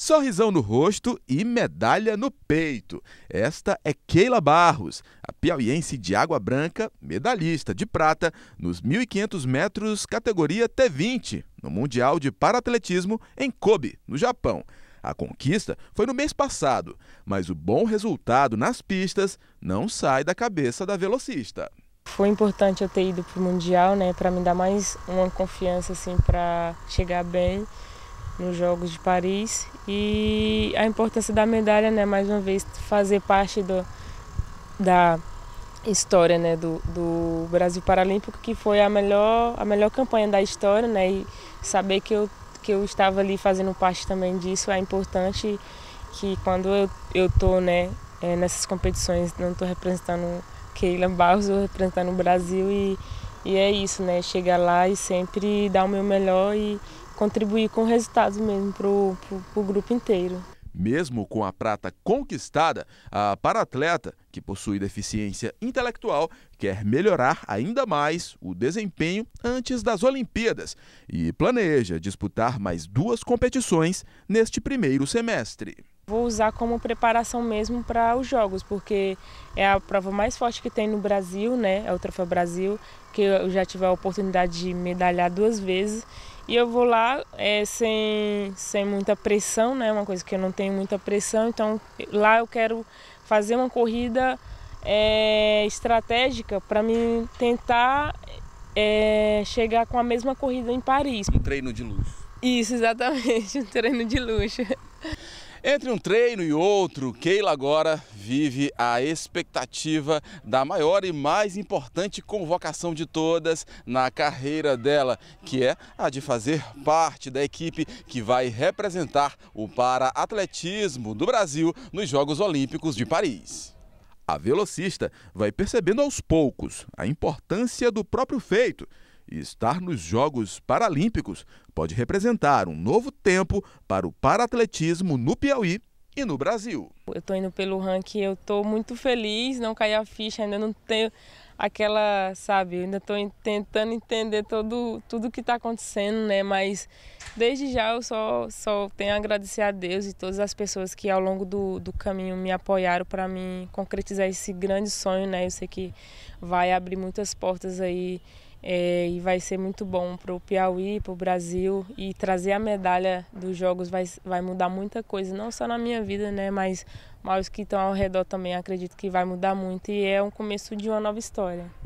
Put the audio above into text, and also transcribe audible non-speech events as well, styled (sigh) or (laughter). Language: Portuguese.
Sorrisão no rosto e medalha no peito. Esta é Keila Barros, a piauiense de água branca, medalhista de prata nos 1.500 metros categoria T20 no Mundial de Paratletismo em Kobe, no Japão. A conquista foi no mês passado, mas o bom resultado nas pistas não sai da cabeça da velocista. Foi importante eu ter ido para o Mundial, né, para me dar mais uma confiança assim para chegar bem nos Jogos de Paris. E a importância da medalha, né, mais uma vez, fazer parte do, da história né, do, do Brasil Paralímpico, que foi a melhor, a melhor campanha da história, né, e saber que eu, que eu estava ali fazendo parte também disso é importante que quando eu estou né, é, nessas competições, não estou representando Keila Barros, estou representando o Brasil e, e é isso, né? Chegar lá e sempre dar o meu melhor e, contribuir com resultados mesmo para o grupo inteiro. Mesmo com a prata conquistada, a para-atleta, que possui deficiência intelectual, quer melhorar ainda mais o desempenho antes das Olimpíadas e planeja disputar mais duas competições neste primeiro semestre. Vou usar como preparação mesmo para os jogos, porque é a prova mais forte que tem no Brasil, né? É o Troféu Brasil, que eu já tive a oportunidade de medalhar duas vezes. E eu vou lá é, sem, sem muita pressão, né? É uma coisa que eu não tenho muita pressão, então lá eu quero fazer uma corrida é, estratégica para mim tentar é, chegar com a mesma corrida em Paris. Um treino de luxo. Isso, exatamente, (laughs) um treino de luxo. Entre um treino e outro, Keila agora vive a expectativa da maior e mais importante convocação de todas na carreira dela, que é a de fazer parte da equipe que vai representar o para-atletismo do Brasil nos Jogos Olímpicos de Paris. A velocista vai percebendo aos poucos a importância do próprio feito e estar nos Jogos Paralímpicos pode representar um novo tempo para o paratletismo no Piauí e no Brasil. Eu estou indo pelo ranking, eu estou muito feliz, não caiu a ficha, ainda não tenho aquela, sabe, ainda estou tentando entender todo, tudo que está acontecendo, né? Mas desde já eu só, só tenho a agradecer a Deus e todas as pessoas que ao longo do, do caminho me apoiaram para mim concretizar esse grande sonho, né? Eu sei que vai abrir muitas portas aí é, e vai ser muito bom para o Piauí, para o Brasil e trazer a medalha dos Jogos vai, vai mudar muita coisa, não só na minha vida, né, mas, mas os que estão ao redor também acredito que vai mudar muito e é um começo de uma nova história.